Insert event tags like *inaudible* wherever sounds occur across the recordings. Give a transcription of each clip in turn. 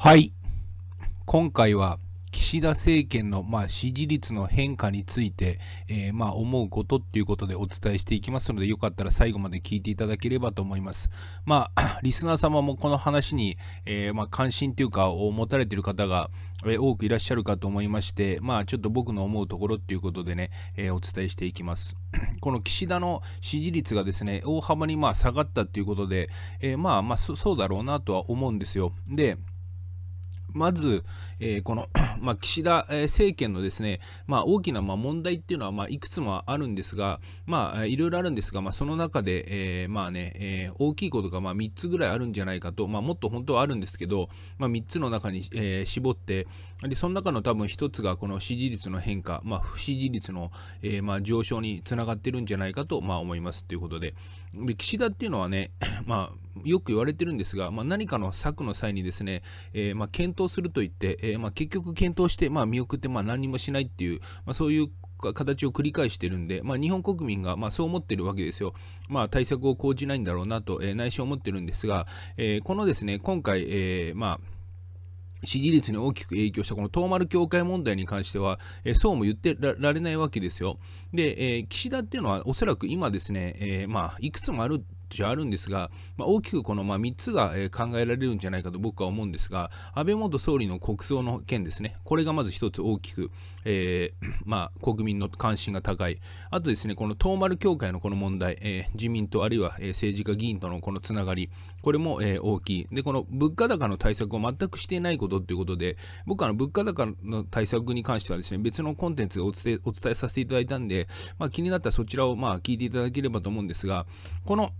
はい。今回は岸田政権の、まあ、支持率の変化について、えー、まあ、思うことっていうことでお伝えしていきますので、よかったら最後まで聞いていただければと思います。まあ、*coughs* リスナー様もこの話に、えー、まあ、関心というか、を持たれている方が、えー、多くいらっしゃるかと思いまして、まあ、ちょっと僕の思うところっていうことでね、えお伝えしていきます。*coughs* この岸田の支持率がですね、大幅にま下がったということで、えまあまあそ、そうだろうなとは思うんですよ。で、まずえー、この *coughs* まあ、岸田政権のですね、まあ、大きなま問題っていうのはまいくつもあるんですが、まあ、いろいろあるんですが、まあ、その中で、えー、まあねえー、大きいことがま3つぐらいあるんじゃないかと、まあ、もっと本当はあるんですけど、まあ、3つの中に、え絞ってで、その中の多分1つがこの支持率の変化、まあ、不支持率の、えま上昇につながってるんじゃないかと、ま思いますということで、で岸田っていうのはね、*coughs* まよく言われてるんですが、ま何かの策の際にですね、えま検討するといって、えー、まあ、結局検討して、まあ、見送って、まあ、何もしないっていう、まあ、そういう形を繰り返してるんで、まあ、日本国民がまあ、そう思ってるわけですよ。まあ、対策を講じないんだろうなと、えー、内心思ってるんですが、えー、このですね、今回、えー、まあ支持率に大きく影響したこの東丸協会問題に関しては、えー、そうも言ってられないわけですよ。で、えー、岸田っていうのはおそらく今ですね、えー、まあ、いくつもあるあるんですが、まあ、大きくこのま3つが考えられるんじゃないかと僕は思うんですが、安倍元総理の国葬の件ですね、これがまず1つ大きく、えー、まあ、国民の関心が高い、あとですね、この東丸協会のこの問題、えー、自民党あるいは政治家議員とのこのつながり、これも、大きい。で、この物価高の対策を全くしていないことということで、僕は物価高の対策に関してはですね、別のコンテンツでお伝えさせていただいたんで、まあ、気になったらそちらをまあ聞いていただければと思うんですが、この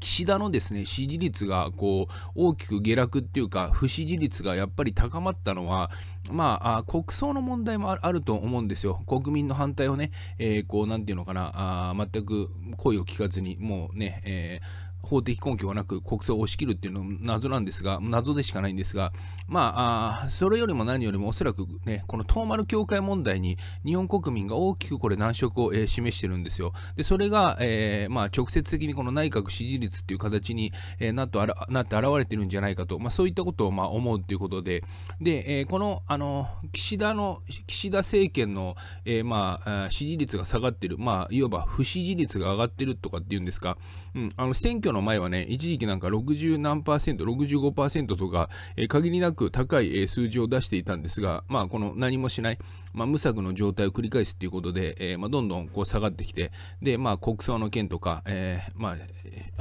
岸田のですね支持率がこう大きく下落っていうか不支持率がやっぱり高まったのはまあ国葬の問題もあると思うんですよ国民の反対をね、えー、こうなんていうのかなあ全く声を聞かずにもうね、えー法的根拠はなく国葬を押し切るっていうのも謎なんですが、謎でしかないんですが、まあ、それよりも何よりもおそらくね、この東丸教会問題に日本国民が大きくこれ難色を、えー、示してるんですよ。で、それが、えー、まあ、直接的にこの内閣支持率っていう形に、えー、なとあらなって現れてるんじゃないかと、まあ、そういったことをまあ思うということで、で、えー、この、あの、岸田の、岸田政権の、えー、まあ、支持率が下がってる、まあ、いわば不支持率が上がってるとかっていうんですか、うん、あの、選挙のの前はね、一時期なんか60何パーセント、65%とか、えー、限りなく高い、えー、数字を出していたんですが、まあ、この何もしない、まあ、無策の状態を繰り返すということで、えー、まあ、どんどんこう下がってきて、で、まあ、国葬の件とか、えー、まあ、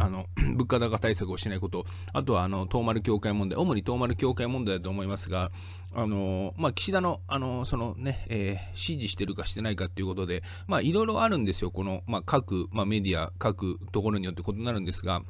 あの、*clears throat* 物価高対策をしないこと、あとは、あの、東丸協会問題、主に東丸協会問題だと思いますが、あのまあ、岸田のあのそのね、ねえー、支持してるかしてないかということで、いろいろあるんですよ、この、まあ、各、まあ、メディア、各ところによって異なるんですが、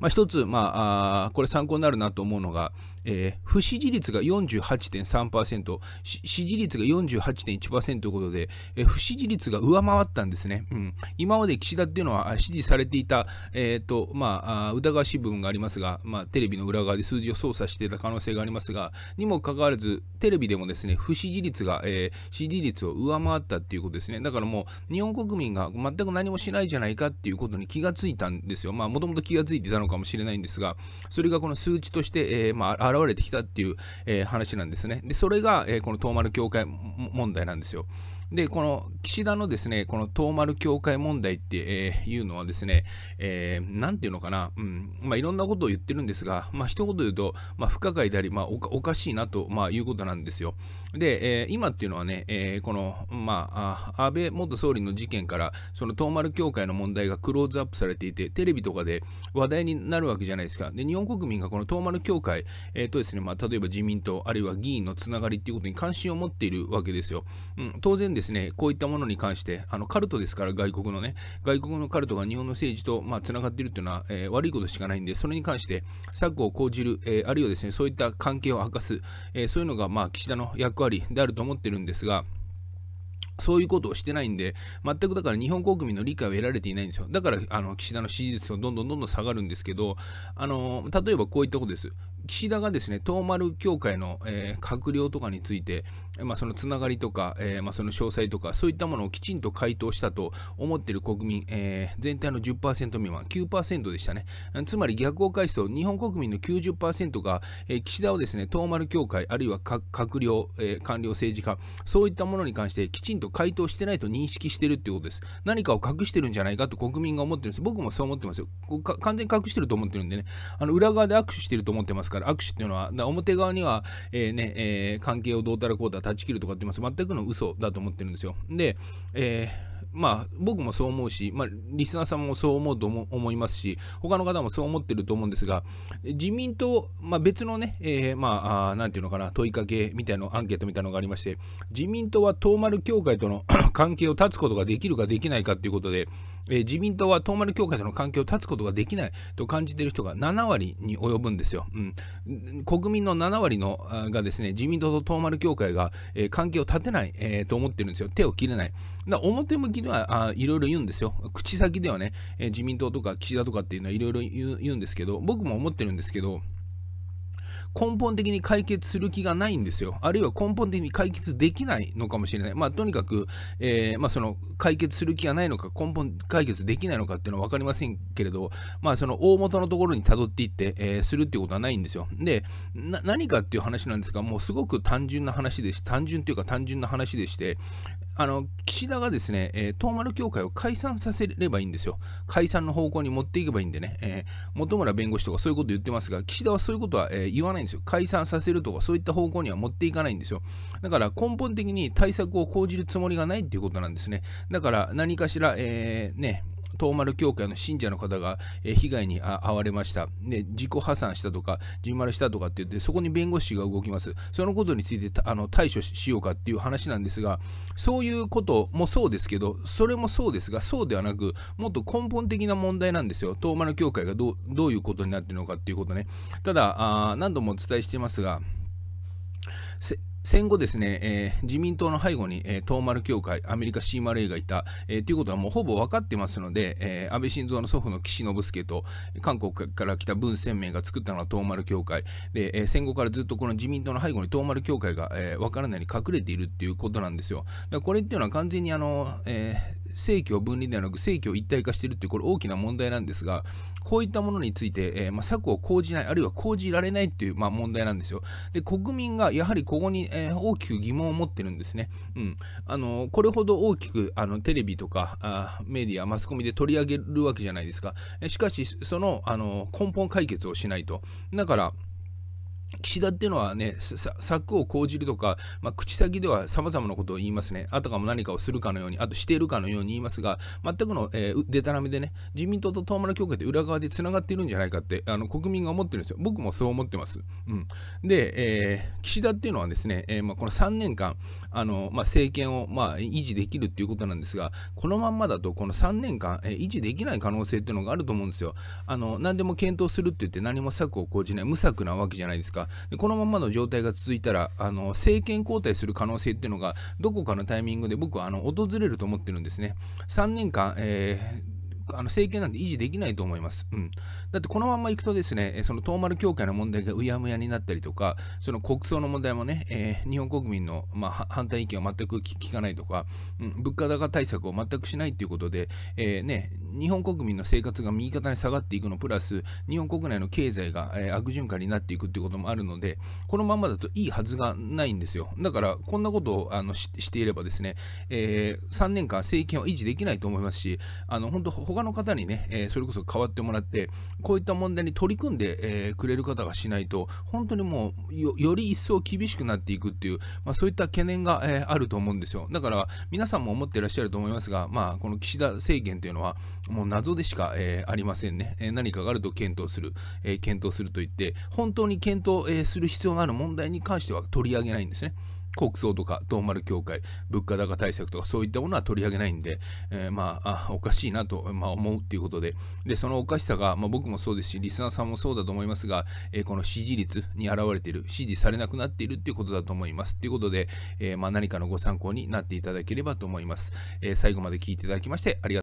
まあ、一つ、まあ、あこれ参考になるなと思うのが、えー、不支持率が48.3%、支持率が48.1%ということで、えー、不支持率が上回ったんですね。うん、今まで岸田っていうのは支持されていた、えーとまあ、疑わしい部分がありますが、まあ、テレビの裏側で数字を操作していた可能性がありますが、にもかかわらず、テレビでもですね、不支持率が、えー、支持率を上回ったっていうことですね。だからもう、日本国民が全く何もしないじゃないかっていうことに気がついたんですよ。まあ、もともと気がついてたのかもしれないんですが、それがこの数値として、えー、まあ、現れてきたっていう、えー、話なんですね。で、それが、えー、この東丸協会問題なんですよ。で、この岸田のですね、この東丸協会問題っていうのはですね、えー、なんていうのかな、うん、まあ、いろんなことを言ってるんですが、まあ、一言言うと、まあ、不可解であり、まあおか、おかしいなと、まあ、いうことなんですよ。で、えー、今っていうのはね、えー、この、まあ、安倍元総理の事件から、その東丸協会の問題がクローズアップされていて、テレビとかで話題になるわけじゃないですか。で、日本国民がこの東丸協会、えーとですねまあ、例えば自民党、あるいは議員のつながりっていうことに関心を持っているわけですよ。うん、当然ですね、こういったものに関して、あのカルトですから、外国のね、外国のカルトが日本の政治とつな、まあ、がっているというのは、えー、悪いことしかないんで、それに関して、策を講じる、えー、あるいはですね、そういった関係を明かす、えー、そういうのが、まあ、岸田の役割であると思ってるんですが、そういうことをしてないんで、全くだから日本国民の理解を得られていないんですよ。だから、あの、岸田の支持率はどんどんどんどん下がるんですけど、あの、例えばこういったことです。岸田がですね、東丸協会の、えー、閣僚とかについて、まあ、そのつながりとか、えー、まあ、その詳細とか、そういったものをきちんと回答したと思っている国民、えー、全体の10%未満、9%でしたね。つまり逆を返すと、日本国民の90%が、え岸田をですね、東丸協会、あるいは閣僚、え官僚、政治家、そういったものに関してきちんと回答してないと認識してるってことです。何かを隠してるんじゃないかと国民が思ってるんです。僕もそう思ってますよ。完全に隠してると思ってるんでね、あの裏側で握手してると思ってますから、から握手っていうのは表側には、えー、ねえー、関係をどうたらこうたら断ち切るとかって言います全くの嘘だと思ってるんですよで、えーまあ、僕もそう思うし、まあ、リスナーさんもそう思うと思いますし、他の方もそう思ってると思うんですが、自民党、まあ、別のね、えー、まあ、なんていうのかな、問いかけみたいなアンケートみたいなのがありまして、自民党は東丸協会との *coughs* 関係を断つことができるかできないかということで、えー、自民党は東丸協会との関係を断つことができないと感じている人が7割に及ぶんですよ。うん、国民の7割のがですね、自民党と東丸協会が、えー、関係を断てない、えー、と思ってるんですよ。手を切れない。だ表向きでは、いろいろ言うんですよ。口先ではね、えー、自民党とか岸田とかっていうのはいろいろ言うんですけど、僕も思ってるんですけど、根本的に解決する気がないんですよ。あるいは根本的に解決できないのかもしれない。まあ、とにかく、えー、まあ、その解決する気がないのか、根本解決できないのかっていうのは分かりませんけれど、まあ、その大元のところにたどっていって、えー、するっていうことはないんですよ。で、何かっていう話なんですが、もうすごく単純な話です単純というか単純な話でして、あの岸田がですね、えー、東丸協会を解散させればいいんですよ。解散の方向に持っていけばいいんでね、えー、本村弁護士とかそういうこと言ってますが、岸田はそういうことは、えー、言わないんですよ。解散させるとか、そういった方向には持っていかないんですよ。だから根本的に対策を講じるつもりがないっていうことなんですね。だから何かしら、えー、ね、東丸教会の信者の方が被害に遭われました、ね、自己破産したとか、自丸したとかって言って、そこに弁護士が動きます、そのことについてあの対処しようかっていう話なんですが、そういうこともそうですけど、それもそうですが、そうではなく、もっと根本的な問題なんですよ、東丸教会がどういうことになってるのかっていうことね。ただ、あ何度もお伝えしていますが、戦後ですね、えー、自民党の背後に、えー、東丸協会、アメリカ CMA がいた、えー、ということはもうほぼ分かってますので、えー、安倍晋三の祖父の岸信介と、韓国から来た文鮮明が作ったのは東丸協会。で、えー、戦後からずっとこの自民党の背後に東丸協会が、えー、分からないように隠れているっていうことなんですよ。だこれっていうのは完全にあの、えー、正教分離ではなく正教一体化しているっていうこれ大きな問題なんですがこういったものについて、えー、まあ、策を講じないあるいは講じられないという、まあ、問題なんですよで国民がやはりここに、えー、大きく疑問を持ってるんですね、うんあのこれほど大きくあのテレビとかあメディアマスコミで取り上げるわけじゃないですかしかしそのあの根本解決をしないとだから岸田っていうのはね、策を講じるとか、まあ、口先ではさまざまなことを言いますね。あたかも何かをするかのように、あとしているかのように言いますが、全くの、えー、でたらめでね、自民党と東村協会って裏側でつながっているんじゃないかって、あの、国民が思ってるんですよ。僕もそう思ってます。うん。で、えー、岸田っていうのはですね、えー、まあ、この3年間、あの、まあ、政権を、まあ、維持できるっていうことなんですが、このまんまだと、この3年間、えー、維持できない可能性っていうのがあると思うんですよ。あの、何でも検討するって言って何も策を講じない、無策なわけじゃないですか。かでこのままの状態が続いたらあの政権交代する可能性っていうのがどこかのタイミングで僕はあの訪れると思ってるんですね3年間、えーあの政権なんて維持できないと思います。うん、だってこのままいくとですね、その東丸協会の問題がうやむやになったりとか、その国葬の問題もね、えー、日本国民の、まあ、反対意見を全く聞かないとか、うん、物価高対策を全くしないということで、えー、ね、日本国民の生活が右肩に下がっていくのプラス、日本国内の経済が、えー、悪循環になっていくということもあるので、このままだといいはずがないんですよ。だから、こんなことをあのしていればですね、えー、3年間政権は維持できないと思いますし、あの本当、他の方にね、えー、それこそ変わってもらって、こういった問題に取り組んで、えー、くれる方がしないと、本当にもうより一層厳しくなっていくっていう、まあ、そういった懸念が、えー、あると思うんですよ。だから、皆さんも思ってらっしゃると思いますが、まあ、この岸田政権というのは、もう謎でしか、えー、ありませんね。えー、何かがあると検討する、えー、検討すると言って、本当に検討、えー、する必要がある問題に関しては取り上げないんですね。国葬とか、東丸協会、物価高対策とか、そういったものは取り上げないんで、えー、まあおかしいなと、まあ、思うっていうことで、で、そのおかしさが、まあ、僕もそうですし、リスナーさんもそうだと思いますが、えー、この支持率に表れている、支持されなくなっているっていうことだと思います。ということで、えー、まあ、何かのご参考になっていただければと思います。え最後まで聞いていただきまして、ありがとうございました。